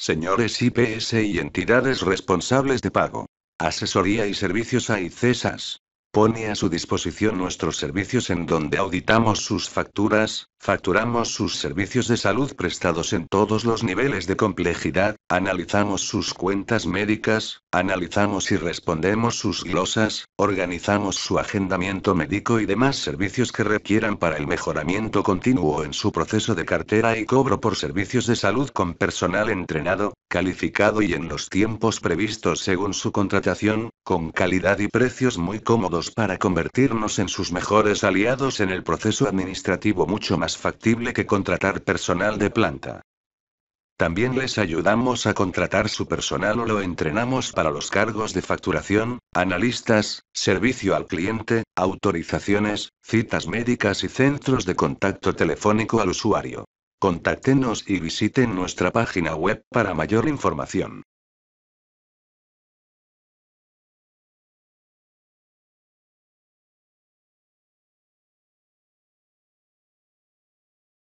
señores IPS y entidades responsables de pago. Asesoría y servicios a ICESAS. Pone a su disposición nuestros servicios en donde auditamos sus facturas, facturamos sus servicios de salud prestados en todos los niveles de complejidad, analizamos sus cuentas médicas, Analizamos y respondemos sus glosas, organizamos su agendamiento médico y demás servicios que requieran para el mejoramiento continuo en su proceso de cartera y cobro por servicios de salud con personal entrenado, calificado y en los tiempos previstos según su contratación, con calidad y precios muy cómodos para convertirnos en sus mejores aliados en el proceso administrativo mucho más factible que contratar personal de planta. También les ayudamos a contratar su personal o lo entrenamos para los cargos de facturación, analistas, servicio al cliente, autorizaciones, citas médicas y centros de contacto telefónico al usuario. Contáctenos y visiten nuestra página web para mayor información.